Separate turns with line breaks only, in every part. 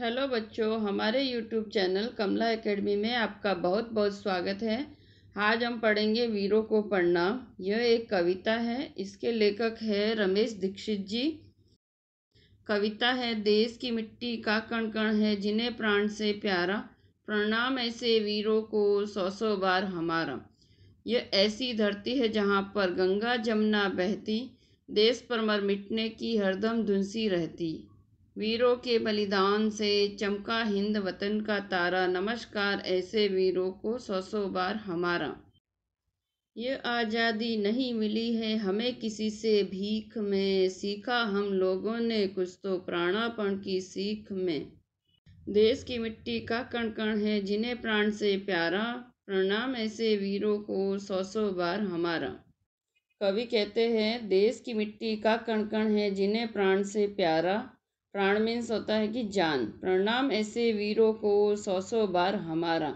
hello बच्चों हमारे YouTube channel कमला academy में आपका बहुत बहुत स्वागत है आज हम पढ़ेंगे वीरों को पढ़ना यह एक कविता है इसके लेखक है रमेश दीक्षित जी कविता है देश की मिट्टी का कण कण है जिन्हें प्राण से प्यारा प्रणाम ऐसे वीरों को सौ सौ बार हमारा यह ऐसी धरती है जहाँ पर गंगा जमुना बहती देश पर मर मिटने की हरदम धुंसी रहती वीरों के बलिदान से चमका हिंद वतन का तारा नमस्कार ऐसे वीरों को सौ सौ बार हमारा ये आज़ादी नहीं मिली है हमें किसी से भीख में सीखा हम लोगों ने कुछ तो प्राणापण की सीख में देश की मिट्टी का कण कण है जिन्हें प्राण से प्यारा प्रणाम ऐसे वीरों को सौ सौ बार हमारा कवि कहते हैं देश की मिट्टी का कण कण है जिन्हें प्राण से प्यारा प्राण मीन्स होता है कि जान प्रणाम ऐसे वीरों को सौ सौ बार हमारा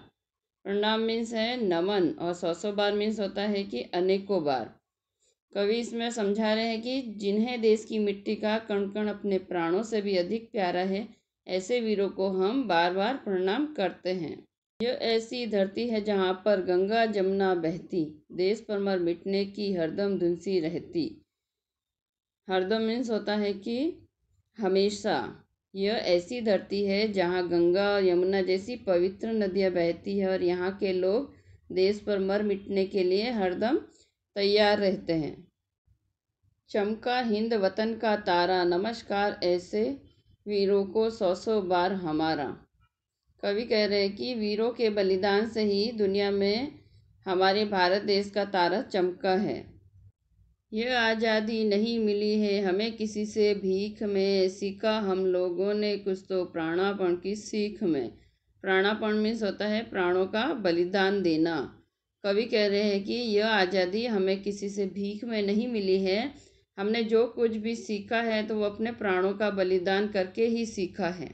प्रणाम मीन्स है नमन और सौ सौ बार मीन्स होता है कि अनेकों बार कवि इसमें समझा रहे हैं कि जिन्हें देश की मिट्टी का कण कण अपने प्राणों से भी अधिक प्यारा है ऐसे वीरों को हम बार बार प्रणाम करते हैं यह ऐसी धरती है जहाँ पर गंगा जमुना बहती देश पर मर मिटने की हरदम धुंसी रहती हरदम मीन्स होता है कि हमेशा यह ऐसी धरती है जहाँ गंगा और यमुना जैसी पवित्र नदियाँ बहती है और यहाँ के लोग देश पर मर मिटने के लिए हरदम तैयार रहते हैं चमका हिंद वतन का तारा नमस्कार ऐसे वीरों को सौ सौ बार हमारा कवि कह रहे हैं कि वीरों के बलिदान से ही दुनिया में हमारे भारत देश का तारा चमका है यह आज़ादी नहीं मिली है हमें किसी से भीख में सीखा हम लोगों ने कुछ तो प्राणापण की सीख में प्राणापण मीन्स होता है प्राणों का बलिदान देना कवि कह रहे हैं कि यह आज़ादी हमें किसी से भीख में नहीं मिली है हमने जो कुछ भी सीखा है तो वो अपने प्राणों का बलिदान करके ही सीखा है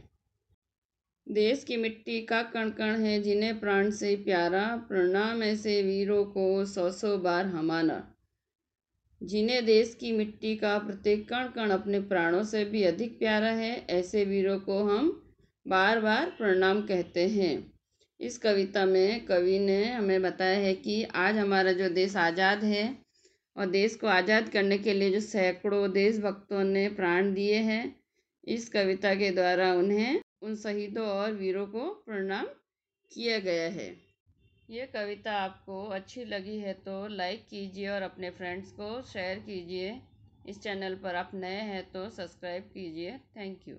देश की मिट्टी का कण कण है जिन्हें प्राण से प्यारा प्रणाम ऐसे वीरों को सौ सौ बार हमाना जिन्हें देश की मिट्टी का प्रत्येक कण कण अपने प्राणों से भी अधिक प्यारा है ऐसे वीरों को हम बार बार प्रणाम कहते हैं इस कविता में कवि ने हमें बताया है कि आज हमारा जो देश आज़ाद है और देश को आज़ाद करने के लिए जो सैकड़ों देशभक्तों ने प्राण दिए हैं इस कविता के द्वारा उन्हें उन शहीदों और वीरों को प्रणाम किया गया है ये कविता आपको अच्छी लगी है तो लाइक कीजिए और अपने फ्रेंड्स को शेयर कीजिए इस चैनल पर आप नए हैं तो सब्सक्राइब कीजिए थैंक यू